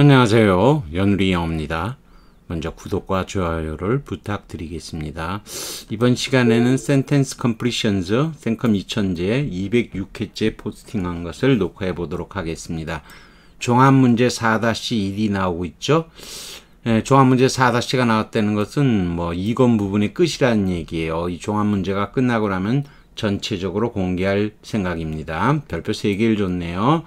안녕하세요. 연리영입니다. 먼저 구독과 좋아요를 부탁드리겠습니다. 이번 시간에는 센텐스 컴플리션즈 센컴 2000제 206회째 포스팅한 것을 녹화해 보도록 하겠습니다. 종합문제 4-1이 나오고 있죠. 예, 종합문제 4-가 나왔다는 것은 뭐 이건 부분의 끝이라는 얘기예요. 이 종합문제가 끝나고 나면 전체적으로 공개할 생각입니다. 별표 3개를 줬네요.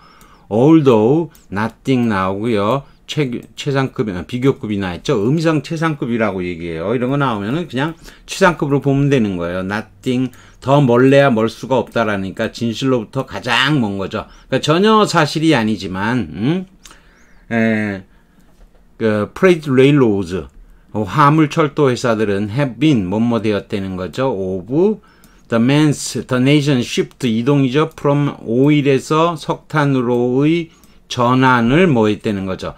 although, nothing 나오고요. 최, 최상급이나 아, 비교급이 나왔죠. 음성 최상급이라고 얘기해요. 이런 거 나오면은 그냥 최상급으로 보면 되는 거예요. nothing 더 멀래야 멀 수가 없다라니까 진실로부터 가장 먼 거죠. 그러니까 전혀 사실이 아니지만 음? 에, 그 프레이트 레일로즈 우 화물 철도 회사들은 have been 뭐뭐 되었다는 거죠. of The man's detonation shift 이동이죠. From 오일에서 석탄으로의 전환을 뭐 했다는 거죠.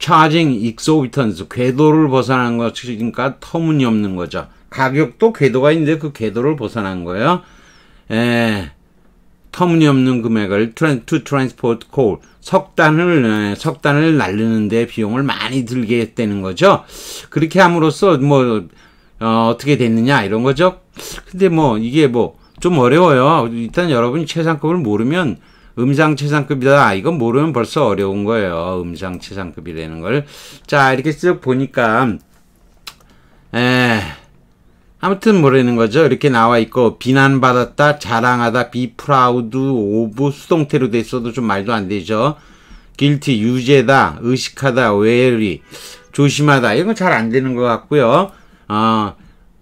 Charging exorbitance 궤도를 벗어난 것이니까 터무니없는 거죠. 가격도 궤도가 있는데 그 궤도를 벗어난 거예요. 에, 터무니없는 금액을 to transport coal 석단을 석단을 날리는데 비용을 많이 들게 했다는 거죠. 그렇게 함으로써 뭐 어, 어떻게 됐느냐 이런 거죠. 근데 뭐 이게 뭐 좀 어려워요. 일단 여러분이 최상급을 모르면 음상 최상급이다. 아, 이건 모르면 벌써 어려운 거예요. 음상 최상급이라는 걸. 자, 이렇게 쓱 보니까 에 아무튼 모르는 거죠. 이렇게 나와 있고 비난받았다, 자랑하다, 비프라우드, 오브, 수동태로 돼 있어도 좀 말도 안 되죠. 길티, 유죄다, 의식하다, w a r 조심하다 이런 건잘 안 되는 것 같고요. 어,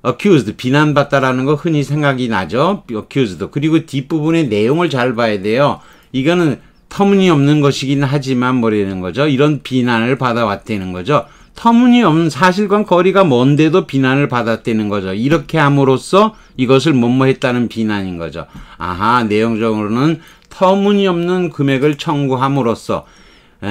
accused 비난받다라는 거 흔히 생각이 나죠. accused. 그리고 뒷부분의 내용을 잘 봐야 돼요. 이거는 터무니없는 것이긴 하지만 뭐라는 거죠. 이런 비난을 받아왔다는 거죠. 터무니없는 사실과 거리가 먼데도 비난을 받았다는 거죠. 이렇게 함으로써 이것을 뭐뭐 했다는 비난인 거죠. 아하 내용적으로는 터무니없는 금액을 청구함으로써 에,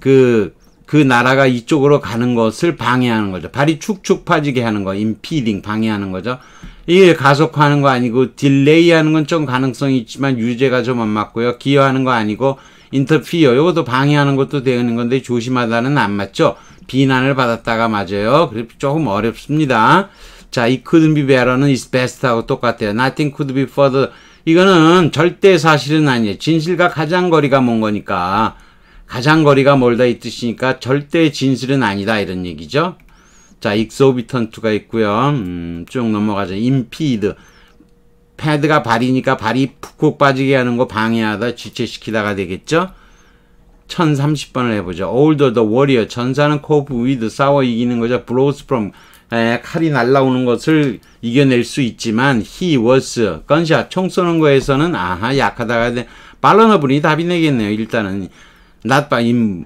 그그 나라가 이쪽으로 가는 것을 방해하는 거죠. 발이 축축 파지게 하는 거, 임피딩 방해하는 거죠. 이게 가속화하는 거 아니고 딜레이하는 건 좀 가능성이 있지만 유죄가 좀 안 맞고요. 기여하는 거 아니고 인터피어 이것도 방해하는 것도 되는 건데 조심하다는 안 맞죠. 비난을 받았다가 맞아요. 그래서 조금 어렵습니다. 자, 이 couldn't be better는 is best하고 똑같아요. nothing could be further. 이거는 절대 사실은 아니에요. 진실과 가장 거리가 먼 거니까. 가장 거리가 멀다 이 뜻이니까 절대 진실은 아니다 이런 얘기죠. 자, 익소비턴트가 있고요. 음, 쭉 넘어가죠. 임피드. 패드가 발이니까 발이 푹푹 빠지게 하는 거 방해하다 지체시키다가 되겠죠. 1030번을 해보죠. Older the warrior. 전사는 cope with 싸워 이기는 거죠. blows from 에, 칼이 날라오는 것을 이겨낼 수 있지만 he was 건샷 총 쏘는 거에서는 아하 약하다가 돼. 빨러너분이 답이 내겠네요. 일단은 not by him.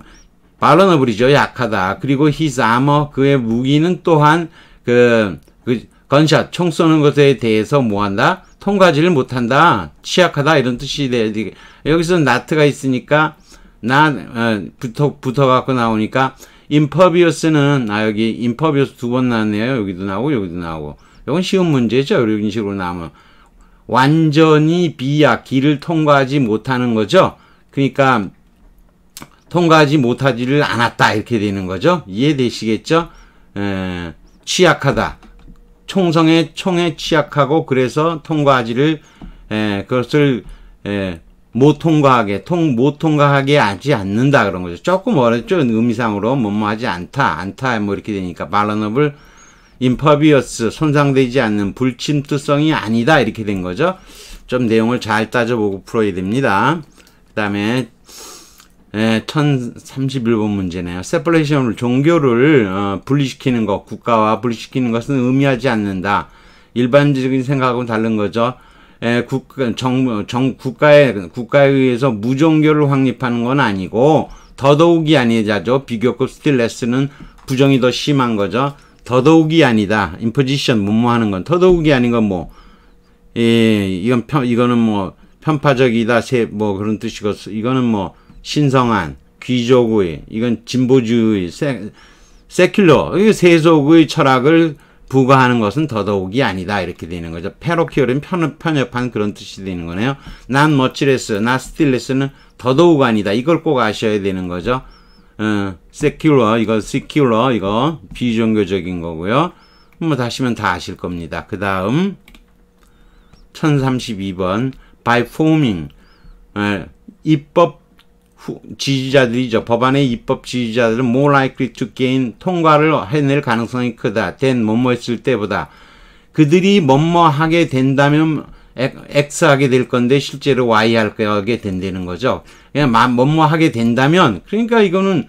발언어블이죠. 약하다. 그리고 his armor, 그의 무기는 또한 그, 그 건샷, 총 쏘는 것에 대해서 뭐한다? 통과지를 못한다. 취약하다. 이런 뜻이 돼. 야되 여기서 not가 있으니까 나 어, 붙어, 붙어갖고 나오니까 impervious는 아 여기 impervious 두 번 나왔네요. 여기도 나오고 여기도 나오고 이건 쉬운 문제죠. 이런 식으로 나오면 완전히 비약 길을 통과하지 못하는 거죠. 그러니까 통과하지 못하지를 않았다 이렇게 되는 거죠. 이해되시겠죠? 에, 취약하다. 총성에 총에 취약하고 그래서 통과하지를 에, 그것을 에, 못 통과하게 통 못 통과하게 하지 않는다 그런 거죠. 조금 어렵죠. 의미상으로 뭐뭐 하지 않다 안타 뭐 이렇게 되니까 말러너블 인퍼비어스 손상되지 않는 불침투성이 아니다 이렇게 된 거죠. 좀 내용을 잘 따져보고 풀어야 됩니다. 그 다음에 예, 1031번 문제네요. 세퍼레이션을 종교를 어, 분리시키는 것, 국가와 분리시키는 것은 의미하지 않는다. 일반적인 생각하고 는 다른 거죠. 예, 국, 정, 정, 국가에, 국가에 의해서 무종교를 확립하는 건 아니고, 더더욱이 아니자죠. 비교급 스틸레스는 부정이 더 심한 거죠. 더더욱이 아니다. 인포지션, 뭐뭐 하는 건. 더더욱이 아닌 건 뭐, 예, 이건 편, 이거는 뭐, 편파적이다. 세, 뭐 그런 뜻이고, 이거는 뭐, 신성한, 귀족의, 이건 진보주의, 세, 세큘러, 세속의 철학을 부과하는 것은 더더욱이 아니다. 이렇게 되는 거죠. 페로키얼은 편협, 한 그런 뜻이 되는 거네요. 난 머치레스, 나 스틸레스는 더더욱 아니다. 이걸 꼭 아셔야 되는 거죠. 어, s e c 이거 s e 러 이거 비종교적인 거고요. 뭐 다시면 다 아실 겁니다. 그 다음 1032번 by forming 어, 입법 후, 지지자들이죠. 법안의 입법 지지자들은 more likely to gain 통과를 해낼 가능성이 크다. 된 뭐뭐 했을 때보다 그들이 뭐뭐 하게 된다면 X 하게 될 건데 실제로 Y 하게 된다는 거죠. 그냥 뭐뭐 하게 된다면 그러니까 이거는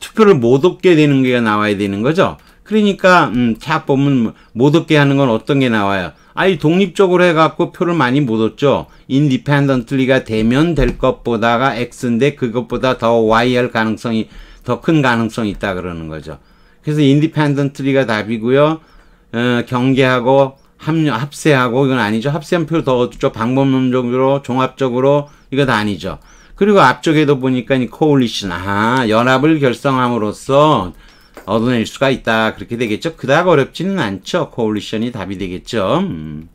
투표를 못 얻게 되는 게 나와야 되는 거죠. 그러니까 음, 차 보면 못 얻게 하는 건 어떤 게 나와요? 아이 독립적으로 해갖고 표를 많이 못 얻죠. 인디펜던트리가 되면 될 것보다가 X인데 그것보다 더 Y 할 가능성이 더 큰 가능성이 있다 그러는 거죠. 그래서 인디펜던트리가 답이고요. 어, 경계하고 합류, 합세하고 이건 아니죠. 합세한 표를 더 얻죠. 방법론적으로 종합적으로 이거 다 아니죠. 그리고 앞쪽에도 보니까 이 코올리션 아 연합을 결성함으로써 얻어낼 수가 있다. 그렇게 되겠죠. 그닥 어렵지는 않죠. 코올리션이 답이 되겠죠. 음.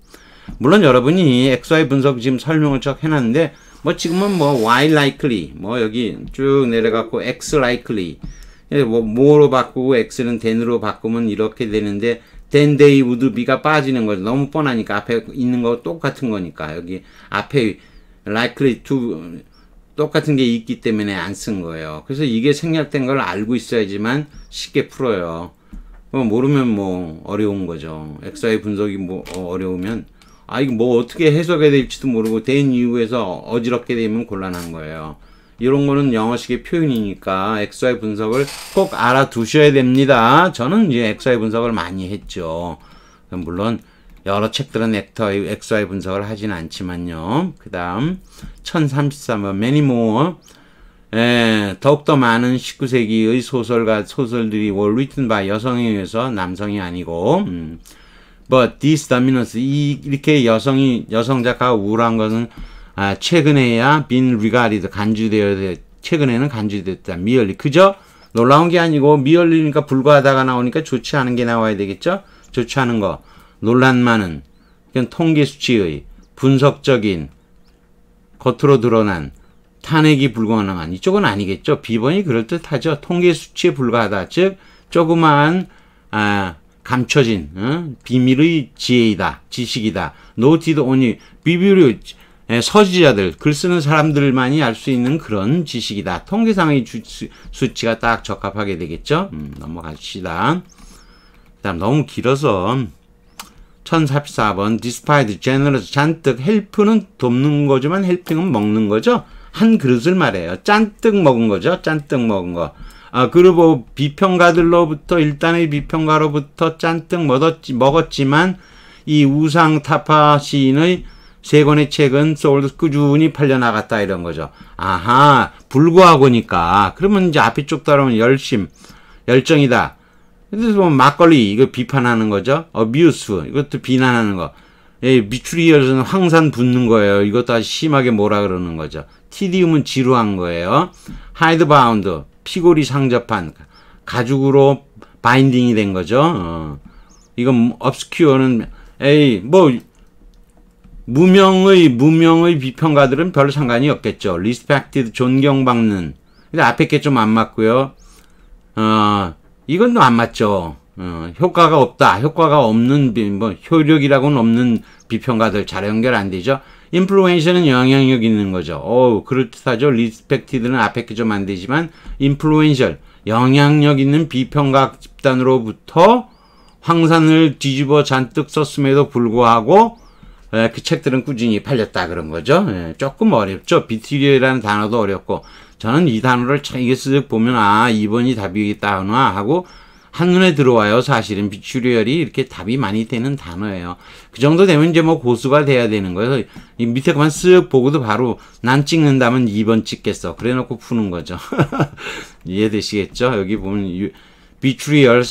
물론 여러분이 XY 분석 지금 설명을 쭉 해놨는데 뭐 지금은 뭐 Y likely 뭐 여기 쭉 내려갖고 X likely 예, 뭐 뭐로 바꾸고 X는 then으로 바꾸면 이렇게 되는데 then they would be가 빠지는 거죠. 너무 뻔하니까 앞에 있는 거 똑같은 거니까 여기 앞에 likely to 똑같은 게 있기 때문에 안 쓴 거예요. 그래서 이게 생략된 걸 알고 있어야지만 쉽게 풀어요. 모르면 뭐 어려운 거죠. 엑사의 분석이 뭐 어려우면 아 이거 뭐 어떻게 해석해야 될지도 모르고 된 이후에서 어지럽게 되면 곤란한 거예요. 이런 거는 영어식의 표현이니까 XY 분석을 꼭 알아두셔야 됩니다. 저는 이제 XY 분석을 많이 했죠. 물론 여러 책들은 액터의 XY 분석을 하진 않지만요. 그 다음 1033번 Many more 예, 더욱더 많은 19세기의 소설가 소설들이 were written by 여성에 의해서 남성이 아니고 음. But this dominance 이, 이렇게 여성이 여성 작가가 우울한 것은 아, 최근에야 been regarded 간주되어 최근에는 간주됐다 미열리 그저 놀라운 게 아니고 미열리니까 불과하다가 나오니까 좋지 않은 게 나와야 되겠죠 좋지 않은 거 논란만은 이건 통계 수치의 분석적인 겉으로 드러난 탄핵이 불가능한 이쪽은 아니겠죠. 비번이 그럴듯하죠. 통계 수치에 불과하다. 즉 조그마한 아, 감춰진 응? 어? 비밀의 지혜이다. 지식이다. 노티드 오니 비뷰류 서지자들, 글 쓰는 사람들만이 알 수 있는 그런 지식이다. 통계상의 주, 수치가 딱 적합하게 되겠죠? 음, 넘어갑시다그 다음 너무 길어서 1044번 디스파이드 제너 g e 잔뜩 헬프는 돕는 거지만 헬핑은 먹는 거죠. 한 그릇을 말해요. 잔뜩 먹은 거죠. 잔뜩 먹은 거. 아, 그리고 비평가들로부터 일단의 비평가로부터 잔뜩 먹었지, 먹었지만 이 우상 타파 시인의 세 권의 책은 소울드 꾸준히 팔려나갔다 이런 거죠. 아하, 불구하고니까. 그러면 이제 앞에 쪽 따라오면 열심, 열정이다. 근데 보면 뭐 막걸리 이거 비판하는 거죠. 어뮤스 이것도 비난하는 거. 예, 미추리에서는 황산 붓는 거예요. 이것도 아주 심하게 뭐라 그러는 거죠. 티디움은 지루한 거예요. 하이드바운드 피골이 상접한 가죽으로 바인딩이 된 거죠. 어. 이건 업스큐어는 에이 뭐 무명의 무명의 비평가들은 별로 상관이 없겠죠. 리스펙티드 존경받는. 근데 앞에 게 좀 안 맞고요. 어, 이건 안 맞죠. 어, 효과가 없다. 효과가 없는 비, 뭐 효력이라고는 없는 비평가들 잘 연결 안 되죠. 인플루엔션은 영향력 있는 거죠. 어우 그렇다죠. 리스펙티드는 앞에 끼좀 안 되지만 인플루엔셜 영향력 있는 비평가 집단으로부터 황산을 뒤집어 잔뜩 썼음에도 불구하고 예, 그 책들은 꾸준히 팔렸다 그런 거죠. 예, 조금 어렵죠. 비트리라는 단어도 어렵고 저는 이 단어를 참 이게 쓱 보면 아 2번이 답이겠다 하나 하고 한눈에 들어와요. 사실은 비추리얼이 이렇게 답이 많이 되는 단어예요. 그 정도 되면 이제 뭐 고수가 돼야 되는 거예요. 이 밑에 그만 쓱 보고도 바로 난 찍는다면 2번 찍겠어. 그래 놓고 푸는 거죠. 이해되시겠죠? 여기 보면 비추리얼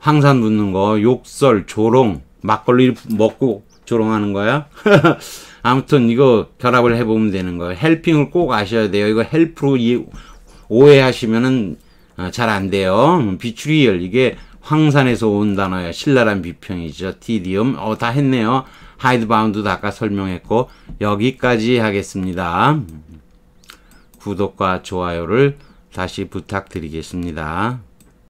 항산 붙는 거, 욕설, 조롱, 막걸리 먹고 조롱하는 거야. 아무튼 이거 결합을 해보면 되는 거예요. 헬핑을 꼭 아셔야 돼요. 이거 헬프로 오해하시면은 어, 잘 안 돼요. 비추리열 이게 황산에서 온 단어예요. 신랄한 비평이죠. 디디움 어다 했네요. 하이드바운드도 아까 설명했고 여기까지 하겠습니다. 구독과 좋아요를 다시 부탁드리겠습니다.